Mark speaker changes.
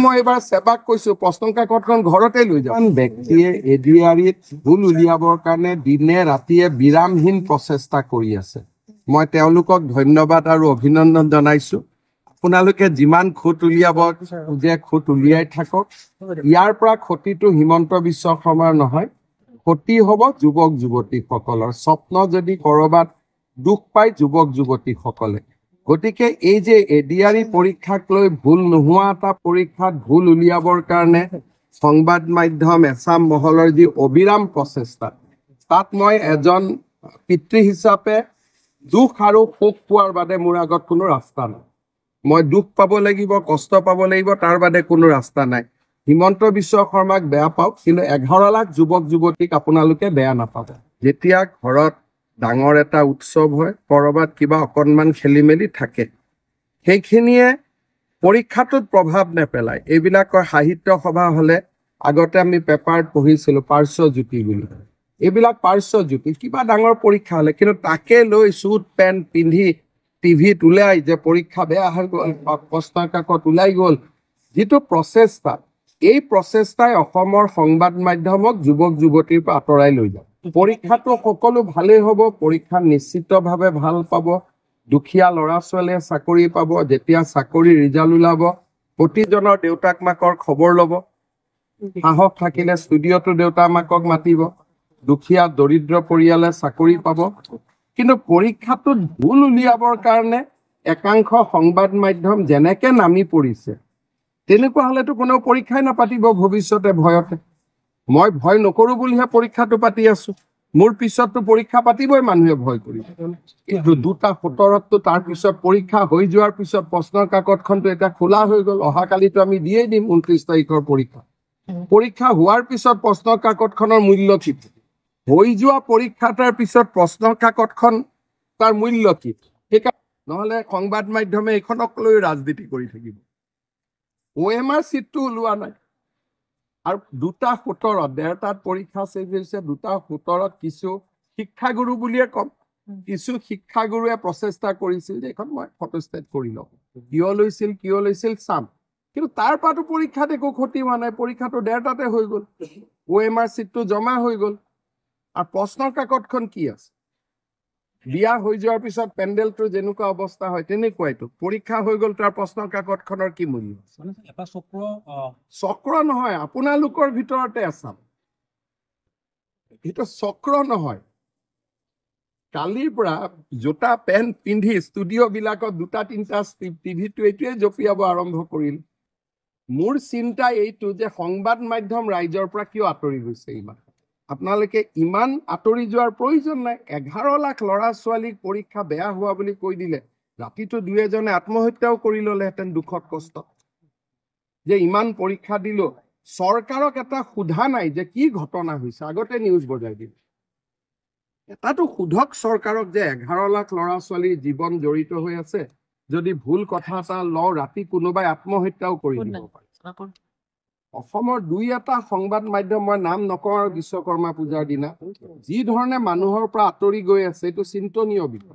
Speaker 1: মই এইবাৰ চেবাক কৈছো প্ৰশ্ন কাকতখন ঘৰতে লৈ যাওঁ ব্যক্তিয়ে এ ডি আৰ ইত ভুল উলিয়াবৰ কাৰণে দিনে ৰাতিয়ে বিৰামহীন প্ৰচেষ্টা কৰি আছে মই তেওঁলোকক ধন্যবাদ আৰু অভিনন্দন জনাইছো আপোনালোকে যিমান খুট উলিয়াব যে খুট উলিয়াই থাকক ইয়াৰ পৰা ক্ষতিটো হিমন্ত বিশ্ব শৰ্মাৰ নহয় ক্ষতি হব যুৱক যুৱতীসকলৰ স্বপ্ন যদি কৰবাত দুখ পায় যুৱক যুৱতীসকলে গতিকে এই যে এ ডি এডিআৰই পৰীক্ষাক লৈ ভুল নোহোৱা এটা পৰীক্ষাত ভুল উলিয়াবৰ কাৰণে সংবাদ মাধ্যম এছাম মহলৰ যি অবিৰাম প্ৰচেষ্টা তাত মই এজন পিতৃ হিচাপে দুখ আৰু সুখ পোৱাৰ বাদে মোৰ আগত কোনো ৰাস্তা নাই মই দুখ পাব লাগিব কষ্ট পাব লাগিব তাৰ বাদে কোনো ৰাস্তা নাই হিমন্ত বিশ্ব শৰ্মাক বেয়া পাওক কিন্তু এঘাৰ লাখ যুৱক যুৱতীক আপোনালোকে বেয়া নাপাব যেতিয়া ঘৰত ডাঙৰ এটা উৎসৱ হয় ক'ৰবাত কিবা অকণমান খেলি মেলি থাকে সেইখিনিয়ে পৰীক্ষাটোত প্ৰভাৱ নেপেলায় এইবিলাকৰ সাহিত্য সভা হ'লে আগতে আমি পেপাৰত পঢ়িছিলোঁ পাৰ্শ্বজ্যোতি বুলি এইবিলাক পাৰ্শ্বজ্যোতি কিবা ডাঙৰ পৰীক্ষা হ'লে কিন্তু তাকে লৈ চুট পেণ্ট পিন্ধি টিভিত ওলাই যে পৰীক্ষা বেয়া হৈ গ'ল বা প্ৰশ্নৰ কাকত ওলাই গ'ল যিটো প্ৰচেষ্টা এই প্ৰচেষ্টাই অসমৰ সংবাদ মাধ্যমক যুৱক যুৱতীৰ পৰা আঁতৰাই লৈ যায় পৰীক্ষাটো সকলো ভালেই হ'ব পৰীক্ষা নিশ্চিতভাৱে ভাল পাব দুখীয়া ল'ৰা ছোৱালীয়ে চাকৰি পাব যেতিয়া চাকৰি ৰিজাল্ট ওলাব প্ৰতিজনৰ দেউতাক মাকৰ খবৰ ল'ব সাহস থাকিলে ষ্টুডিঅ'টো দেউতা মাকক মাতিব দুখীয়া দৰিদ্ৰ পৰিয়ালে চাকৰি পাব কিন্তু পৰীক্ষাটোত ভুল উলিয়াবৰ কাৰণে একাংশ সংবাদ মাধ্যম যেনেকে নামি পৰিছে তেনেকুৱা হ'লেতো কোনেও পৰীক্ষাই নাপাতিব ভৱিষ্যতে ভয়তে মই ভয় নকৰো বুলিহে পৰীক্ষাটো পাতি আছো মোৰ পিছততো পৰীক্ষা পাতিবই মানুহে ভয় কৰিব কিন্তু দুটা সোতৰততো তাৰ পৰীক্ষা হৈ যোৱাৰ পিছত প্ৰশ্নৰ কাকতখনটো এতিয়া খোলা হৈ গল অহাকালিতো আমি দিয়েই দিম ঊনত্ৰিশ তাৰিখৰ পৰীক্ষা পৰীক্ষা হোৱাৰ পিছত প্ৰশ্নৰ কাকতখনৰ মূল্য কি হৈ যোৱা পৰীক্ষা তাৰ পিছত প্ৰশ্নৰ কাকতখন তাৰ মূল্য কি সেইকাৰণে নহ'লে সংবাদ মাধ্যমে এইখনক লৈ ৰাজনীতি কৰি থাকিব অ' এম আৰ চিটটো ওলোৱা নাই আৰু দুটা সোতৰত ডেৰটাত পৰীক্ষা চলি হৈছে দুটা সোতৰত কিছু শিক্ষাগুৰু বুলিয়ে কম কিছু শিক্ষাগুৰুৱে প্ৰচেষ্টা কৰিছিল যে এইখন মই ফটোষ্টেট কৰি লওঁ কিয় লৈছিল কিয় লৈছিল চাম কিন্তু তাৰ পৰাতো পৰীক্ষাত একো ক্ষতি হোৱা নাই পৰীক্ষাটো ডেৰটাতে হৈ গ'ল অ' এম আৰ চিটটো জমা হৈ গ'ল আৰু প্ৰশ্নৰ কাকতখন কি আছে বিয়া হৈ যোৱাৰ পিছত পেণ্ডেলটো যেনেকুৱা অৱস্থা হয় তেনেকুৱাইটো পৰীক্ষা হৈ গল তাৰ প্ৰশ্ন কাকতখনৰ কি মূল্য চক্ৰ নহয় আপোনালোকৰ ভিতৰতে আছাম এইটো চক্ৰ নহয় কালিৰ পৰা জোতা পেণ্ট পিন্ধি ষ্টুডিঅ' বিলাকত দুটা তিনিটা টিভিটো এইটোৱে জঁপিয়াব আৰম্ভ কৰিল মোৰ চিন্তা এইটো যে সংবাদ মাধ্যম ৰাইজৰ পৰা কিয় আঁতৰি গৈছে ইমান আপোনালোকে ইমান আঁতৰি যোৱাৰ প্ৰয়োজন নাই এঘাৰ লাখ ল'ৰা ছোৱালীৰ পৰীক্ষা বেয়া হোৱা বুলি কৈ দিলে ৰাতিটো দুই এজনে আত্মহত্যাও কৰি ল'লেহেঁতেন দুখত কষ্টত যে ইমান পৰীক্ষা দিলোঁ চৰকাৰক এটা সোধা নাই যে কি ঘটনা হৈছে আগতে নিউজ বজাই দিলে এটাতো সোধক চৰকাৰক যে এঘাৰ লাখ ল'ৰা ছোৱালীৰ জীৱন জড়িত হৈ আছে যদি ভুল কথা এটা লওঁ ৰাতি কোনোবাই আত্মহত্যাও কৰি দিব পাৰে অসমৰ দুই এটা সংবাদ মাধ্যম মই নাম নকওঁ আৰু বিশ্বকৰ্মা পূজাৰ দিনা যি ধৰণে মানুহৰ পৰা আঁতৰি গৈ আছে এইটো চিন্তনীয় বিষয়